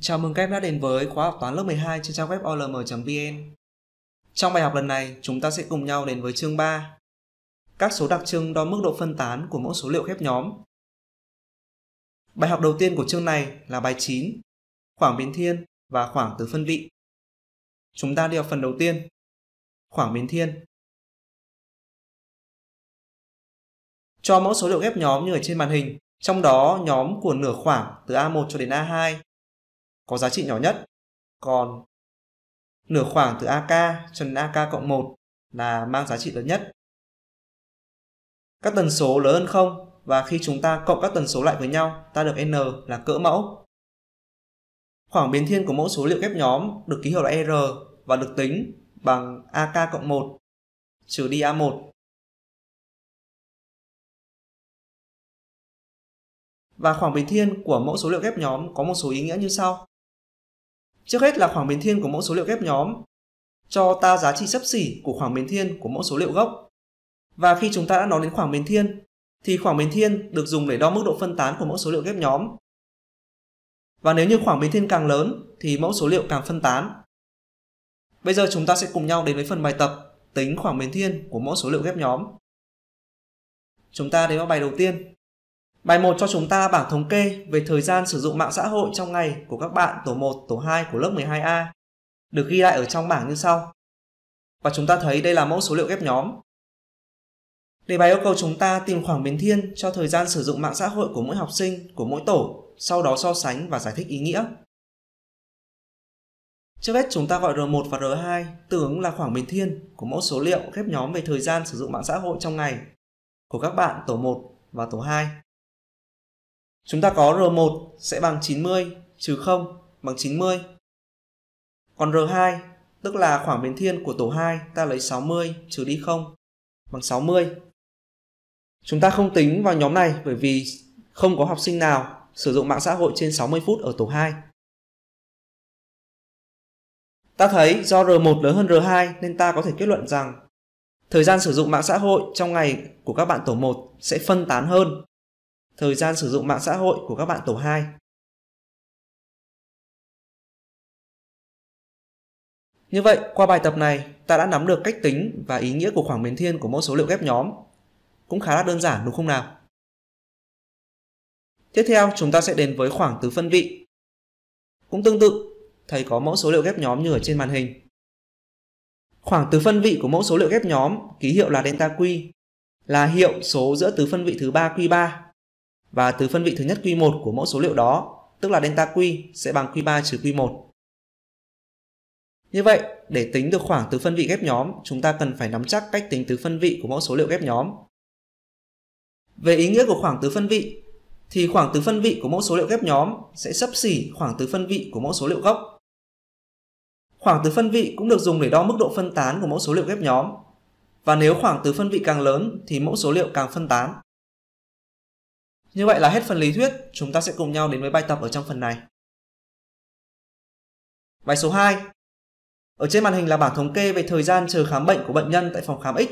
Chào mừng các em đã đến với khóa học toán lớp 12 trên trang web olm.vn. Trong bài học lần này, chúng ta sẽ cùng nhau đến với chương 3. Các số đặc trưng đo mức độ phân tán của mẫu số liệu khép nhóm. Bài học đầu tiên của chương này là bài 9, khoảng biến thiên và khoảng tứ phân vị. Chúng ta đi vào phần đầu tiên, khoảng biến thiên. Cho mẫu số liệu ghép nhóm như ở trên màn hình, trong đó nhóm của nửa khoảng từ A1 cho đến A2 có giá trị nhỏ nhất. Còn nửa khoảng từ AK cho đến AK cộng 1 là mang giá trị lớn nhất. Các tần số lớn hơn không và khi chúng ta cộng các tần số lại với nhau, ta được N là cỡ mẫu. Khoảng biến thiên của mẫu số liệu ghép nhóm được ký hiệu là R và được tính bằng AK cộng 1 trừ đi A1. Và khoảng biến thiên của mẫu số liệu ghép nhóm có một số ý nghĩa như sau. Trước hết là khoảng biến thiên của mẫu số liệu ghép nhóm cho ta giá trị sấp xỉ của khoảng biến thiên của mẫu số liệu gốc. Và khi chúng ta đã nói đến khoảng biến thiên, thì khoảng biến thiên được dùng để đo mức độ phân tán của mẫu số liệu ghép nhóm. Và nếu như khoảng biến thiên càng lớn thì mẫu số liệu càng phân tán. Bây giờ chúng ta sẽ cùng nhau đến với phần bài tập tính khoảng biến thiên của mẫu số liệu ghép nhóm. Chúng ta đến vào bài đầu tiên Bài 1 cho chúng ta bảng thống kê về thời gian sử dụng mạng xã hội trong ngày của các bạn tổ 1, tổ 2 của lớp 12A được ghi lại ở trong bảng như sau. Và chúng ta thấy đây là mẫu số liệu ghép nhóm. Đề bài yêu cầu chúng ta tìm khoảng biến thiên cho thời gian sử dụng mạng xã hội của mỗi học sinh, của mỗi tổ, sau đó so sánh và giải thích ý nghĩa. Trước hết chúng ta gọi R1 và R2 tương ứng là khoảng biến thiên của mẫu số liệu ghép nhóm về thời gian sử dụng mạng xã hội trong ngày của các bạn tổ 1 và tổ 2. Chúng ta có R1 sẽ bằng 90 trừ 0 bằng 90. Còn R2 tức là khoảng biến thiên của tổ 2 ta lấy 60 trừ đi 0 bằng 60. Chúng ta không tính vào nhóm này bởi vì không có học sinh nào sử dụng mạng xã hội trên 60 phút ở tổ 2. Ta thấy do R1 lớn hơn R2 nên ta có thể kết luận rằng thời gian sử dụng mạng xã hội trong ngày của các bạn tổ 1 sẽ phân tán hơn thời gian sử dụng mạng xã hội của các bạn tổ 2. Như vậy, qua bài tập này, ta đã nắm được cách tính và ý nghĩa của khoảng biến thiên của mẫu số liệu ghép nhóm. Cũng khá là đơn giản đúng không nào? Tiếp theo, chúng ta sẽ đến với khoảng tứ phân vị. Cũng tương tự, thầy có mẫu số liệu ghép nhóm như ở trên màn hình. Khoảng tứ phân vị của mẫu số liệu ghép nhóm ký hiệu là delta Q là hiệu số giữa tứ phân vị thứ ba Q3 và từ phân vị thứ nhất Q1 của mẫu số liệu đó, tức là delta Q sẽ bằng Q3 trừ Q1. Như vậy, để tính được khoảng từ phân vị ghép nhóm, chúng ta cần phải nắm chắc cách tính từ phân vị của mẫu số liệu ghép nhóm. Về ý nghĩa của khoảng từ phân vị, thì khoảng từ phân vị của mẫu số liệu ghép nhóm sẽ sấp xỉ khoảng từ phân vị của mẫu số liệu gốc. Khoảng từ phân vị cũng được dùng để đo mức độ phân tán của mẫu số liệu ghép nhóm. Và nếu khoảng từ phân vị càng lớn thì mẫu số liệu càng phân tán. Như vậy là hết phần lý thuyết, chúng ta sẽ cùng nhau đến với bài tập ở trong phần này. Bài số 2. Ở trên màn hình là bảng thống kê về thời gian chờ khám bệnh của bệnh nhân tại phòng khám X.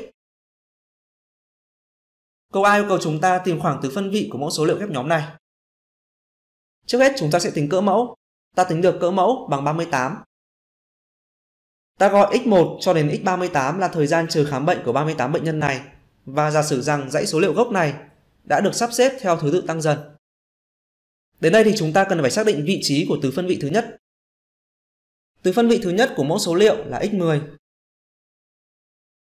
Câu A yêu cầu chúng ta tìm khoảng từ phân vị của mẫu số liệu ghép nhóm này. Trước hết chúng ta sẽ tính cỡ mẫu. Ta tính được cỡ mẫu bằng 38. Ta gọi x1 cho đến x38 là thời gian chờ khám bệnh của 38 bệnh nhân này và giả sử rằng dãy số liệu gốc này đã được sắp xếp theo thứ tự tăng dần. Đến đây thì chúng ta cần phải xác định vị trí của từ phân vị thứ nhất. Từ phân vị thứ nhất của mẫu số liệu là x10.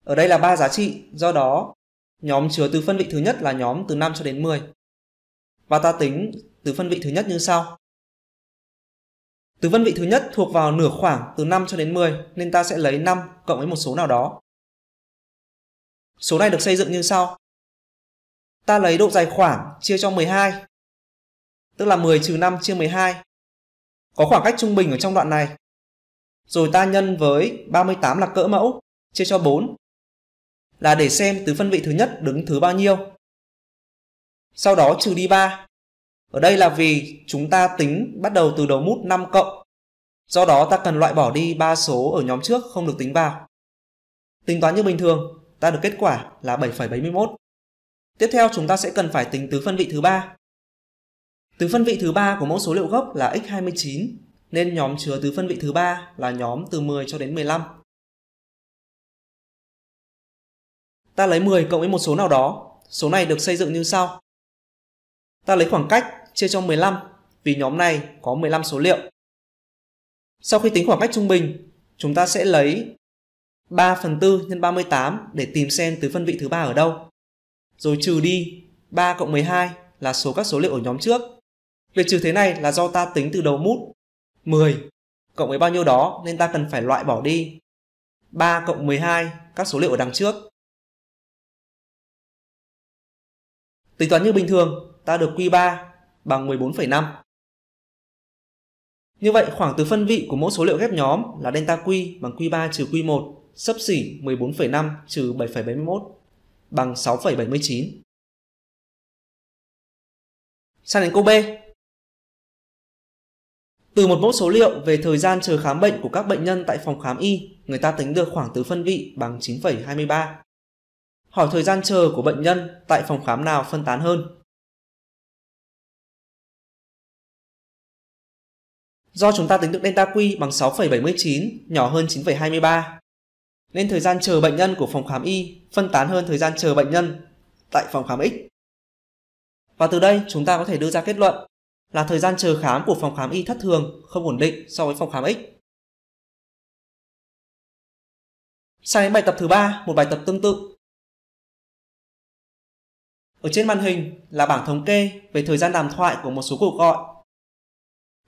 Ở đây là ba giá trị, do đó nhóm chứa từ phân vị thứ nhất là nhóm từ 5 cho đến 10. Và ta tính từ phân vị thứ nhất như sau. Từ phân vị thứ nhất thuộc vào nửa khoảng từ 5 cho đến 10 nên ta sẽ lấy 5 cộng với một số nào đó. Số này được xây dựng như sau ta lấy độ dài khoảng chia cho 12, tức là 10 trừ 5 chia 12. Có khoảng cách trung bình ở trong đoạn này. Rồi ta nhân với 38 là cỡ mẫu, chia cho 4, là để xem từ phân vị thứ nhất đứng thứ bao nhiêu. Sau đó trừ đi 3. Ở đây là vì chúng ta tính bắt đầu từ đầu mút 5 cộng. Do đó ta cần loại bỏ đi ba số ở nhóm trước không được tính vào. Tính toán như bình thường, ta được kết quả là 7,71. Tiếp theo chúng ta sẽ cần phải tính tứ phân vị thứ ba. Tứ phân vị thứ ba của mẫu số liệu gốc là x29 nên nhóm chứa tứ phân vị thứ ba là nhóm từ 10 cho đến 15. Ta lấy 10 cộng với một số nào đó, số này được xây dựng như sau. Ta lấy khoảng cách chia cho 15 vì nhóm này có 15 số liệu. Sau khi tính khoảng cách trung bình, chúng ta sẽ lấy 3 phần 4 x 38 để tìm xem tứ phân vị thứ ba ở đâu rồi trừ đi 3 cộng 12 là số các số liệu ở nhóm trước. Việc trừ thế này là do ta tính từ đầu mút 10 cộng với bao nhiêu đó nên ta cần phải loại bỏ đi 3 cộng 12 các số liệu ở đằng trước. Tính toán như bình thường, ta được Q3 bằng 14,5. Như vậy, khoảng từ phân vị của mỗi số liệu ghép nhóm là delta Q bằng Q3 trừ Q1 sấp xỉ 14,5 trừ 7,71 bằng 6,79. Sang đến câu B. Từ một mẫu số liệu về thời gian chờ khám bệnh của các bệnh nhân tại phòng khám y, người ta tính được khoảng tứ phân vị bằng 9,23. Hỏi thời gian chờ của bệnh nhân tại phòng khám nào phân tán hơn? Do chúng ta tính được delta Q bằng 6,79 nhỏ hơn 9,23 nên thời gian chờ bệnh nhân của phòng khám Y phân tán hơn thời gian chờ bệnh nhân tại phòng khám X. Và từ đây chúng ta có thể đưa ra kết luận là thời gian chờ khám của phòng khám Y thất thường, không ổn định so với phòng khám X. Sang đến bài tập thứ ba, một bài tập tương tự. Ở trên màn hình là bảng thống kê về thời gian đàm thoại của một số cuộc gọi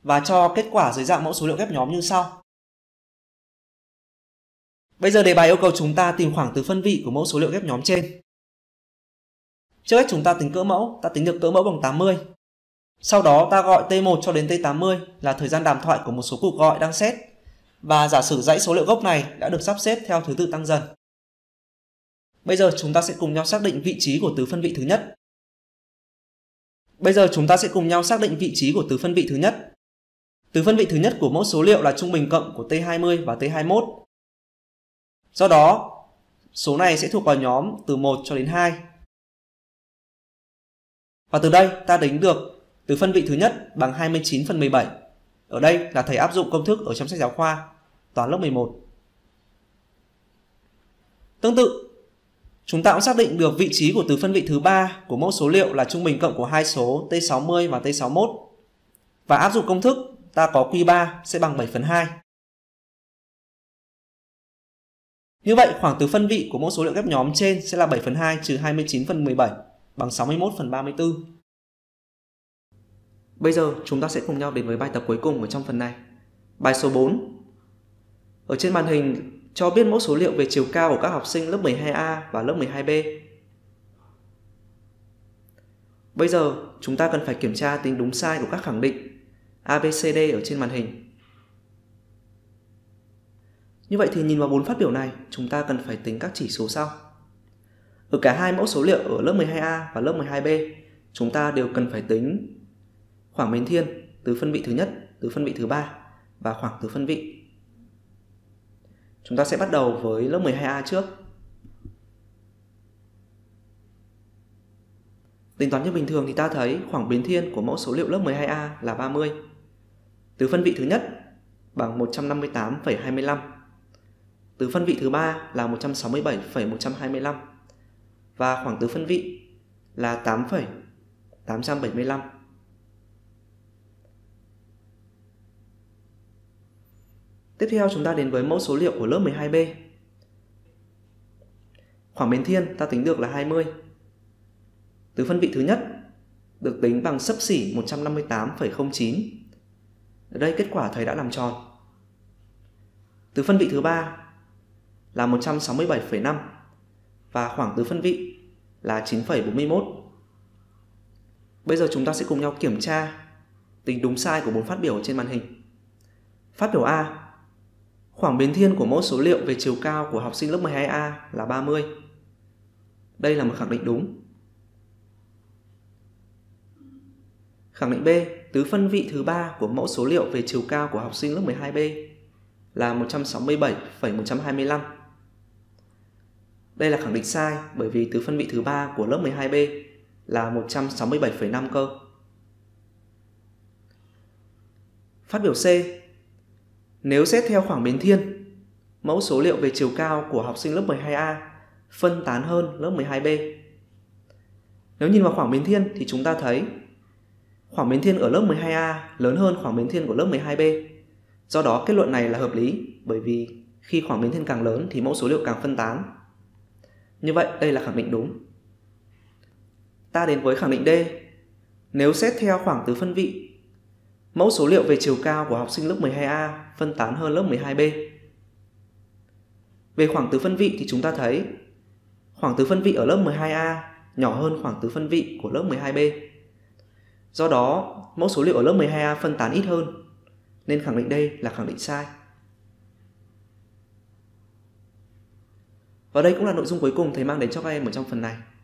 và cho kết quả dưới dạng mẫu số liệu ghép nhóm như sau. Bây giờ đề bài yêu cầu chúng ta tìm khoảng từ phân vị của mẫu số liệu ghép nhóm trên. Trước hết chúng ta tính cỡ mẫu, ta tính được cỡ mẫu bằng 80. Sau đó ta gọi T1 cho đến T80 là thời gian đàm thoại của một số cuộc gọi đang xét và giả sử dãy số liệu gốc này đã được sắp xếp theo thứ tự tăng dần. Bây giờ chúng ta sẽ cùng nhau xác định vị trí của từ phân vị thứ nhất. Bây giờ chúng ta sẽ cùng nhau xác định vị trí của từ phân vị thứ nhất. Từ phân vị thứ nhất của mẫu số liệu là trung bình cộng của T20 và T21 Do đó, số này sẽ thuộc vào nhóm từ 1 cho đến 2. Và từ đây ta tính được từ phân vị thứ nhất bằng 29 phần 17. Ở đây là thầy áp dụng công thức ở trong sách giáo khoa toán lớp 11. Tương tự, chúng ta cũng xác định được vị trí của từ phân vị thứ ba của mẫu số liệu là trung bình cộng của hai số T60 và T61. Và áp dụng công thức ta có Q3 sẽ bằng 7 phần 2. Như vậy, khoảng từ phân vị của mỗi số liệu ghép nhóm trên sẽ là 7 phần 2 trừ 29 phần 17 bằng 61 phần 34. Bây giờ, chúng ta sẽ cùng nhau đến với bài tập cuối cùng ở trong phần này. Bài số 4. Ở trên màn hình cho biết mẫu số liệu về chiều cao của các học sinh lớp 12A và lớp 12B. Bây giờ, chúng ta cần phải kiểm tra tính đúng sai của các khẳng định ABCD ở trên màn hình. Như vậy thì nhìn vào bốn phát biểu này, chúng ta cần phải tính các chỉ số sau. Ở cả hai mẫu số liệu ở lớp 12A và lớp 12B, chúng ta đều cần phải tính khoảng biến thiên từ phân vị thứ nhất, từ phân vị thứ ba và khoảng từ phân vị. Chúng ta sẽ bắt đầu với lớp 12A trước. Tính toán như bình thường thì ta thấy khoảng biến thiên của mẫu số liệu lớp 12A là 30. Từ phân vị thứ nhất bằng 158,25 từ phân vị thứ ba là 167,125 và khoảng từ phân vị là 8,875. Tiếp theo chúng ta đến với mẫu số liệu của lớp 12B. Khoảng biến thiên ta tính được là 20. từ phân vị thứ nhất được tính bằng sấp xỉ 158,09. Ở đây kết quả thầy đã làm tròn. từ phân vị thứ ba là 167,5 và khoảng tứ phân vị là 9,41. Bây giờ chúng ta sẽ cùng nhau kiểm tra tính đúng sai của bốn phát biểu trên màn hình. Phát biểu A Khoảng biến thiên của mẫu số liệu về chiều cao của học sinh lớp 12A là 30. Đây là một khẳng định đúng. Khẳng định B, tứ phân vị thứ ba của mẫu số liệu về chiều cao của học sinh lớp 12B là 167,125. Đây là khẳng định sai bởi vì từ phân vị thứ ba của lớp 12B là 167,5 cơ. Phát biểu C. Nếu xét theo khoảng biến thiên, mẫu số liệu về chiều cao của học sinh lớp 12A phân tán hơn lớp 12B. Nếu nhìn vào khoảng biến thiên thì chúng ta thấy khoảng biến thiên ở lớp 12A lớn hơn khoảng biến thiên của lớp 12B. Do đó kết luận này là hợp lý bởi vì khi khoảng biến thiên càng lớn thì mẫu số liệu càng phân tán như vậy đây là khẳng định đúng. Ta đến với khẳng định D. Nếu xét theo khoảng tứ phân vị, mẫu số liệu về chiều cao của học sinh lớp 12A phân tán hơn lớp 12B. Về khoảng tứ phân vị thì chúng ta thấy khoảng tứ phân vị ở lớp 12A nhỏ hơn khoảng tứ phân vị của lớp 12B. Do đó, mẫu số liệu ở lớp 12A phân tán ít hơn, nên khẳng định đây là khẳng định sai. Và đây cũng là nội dung cuối cùng thầy mang đến cho các em ở trong phần này.